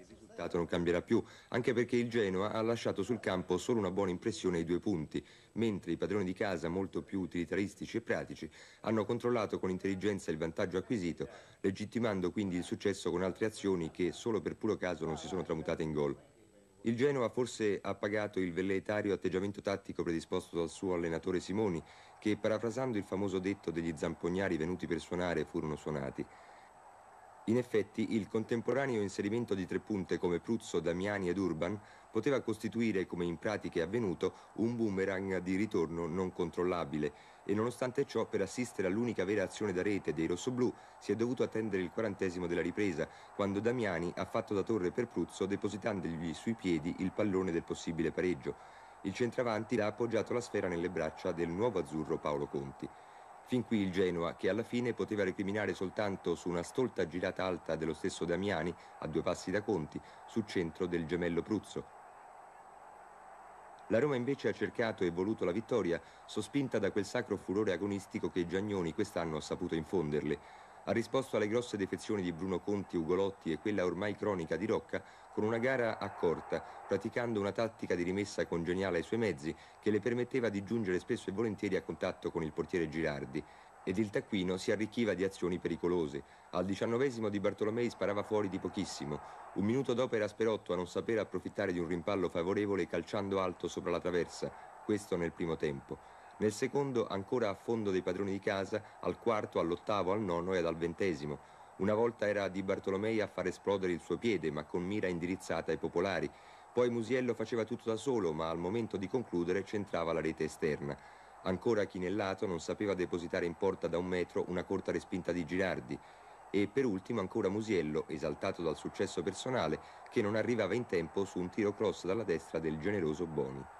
il risultato non cambierà più, anche perché il Genoa ha lasciato sul campo solo una buona impressione ai due punti, mentre i padroni di casa, molto più utilitaristici e pratici, hanno controllato con intelligenza il vantaggio acquisito, legittimando quindi il successo con altre azioni che solo per puro caso non si sono tramutate in gol. Il Genoa forse ha pagato il velleitario atteggiamento tattico predisposto dal suo allenatore Simoni, che parafrasando il famoso detto degli zampognari venuti per suonare furono suonati. In effetti, il contemporaneo inserimento di tre punte come Pruzzo, Damiani ed Urban poteva costituire, come in pratica è avvenuto, un boomerang di ritorno non controllabile e nonostante ciò per assistere all'unica vera azione da rete dei rossoblù si è dovuto attendere il quarantesimo della ripresa, quando Damiani ha fatto da torre per Pruzzo depositandogli sui piedi il pallone del possibile pareggio. Il centravanti ha appoggiato la sfera nelle braccia del nuovo azzurro Paolo Conti. Fin qui il Genoa, che alla fine poteva recriminare soltanto su una stolta girata alta dello stesso Damiani, a due passi da Conti, sul centro del gemello Pruzzo. La Roma invece ha cercato e voluto la vittoria, sospinta da quel sacro furore agonistico che Giagnoni quest'anno ha saputo infonderle ha risposto alle grosse defezioni di Bruno Conti, Ugolotti e quella ormai cronica di Rocca con una gara accorta, praticando una tattica di rimessa congeniale ai suoi mezzi che le permetteva di giungere spesso e volentieri a contatto con il portiere Girardi, ed il taccuino si arricchiva di azioni pericolose. Al diciannovesimo di Bartolomei sparava fuori di pochissimo. Un minuto dopo era Sperotto a non sapere approfittare di un rimpallo favorevole calciando alto sopra la traversa, questo nel primo tempo nel secondo ancora a fondo dei padroni di casa, al quarto, all'ottavo, al nono e al ventesimo. Una volta era Di Bartolomei a far esplodere il suo piede, ma con mira indirizzata ai popolari. Poi Musiello faceva tutto da solo, ma al momento di concludere centrava la rete esterna. Ancora Chinellato non sapeva depositare in porta da un metro una corta respinta di Girardi. E per ultimo ancora Musiello, esaltato dal successo personale, che non arrivava in tempo su un tiro cross dalla destra del generoso Boni.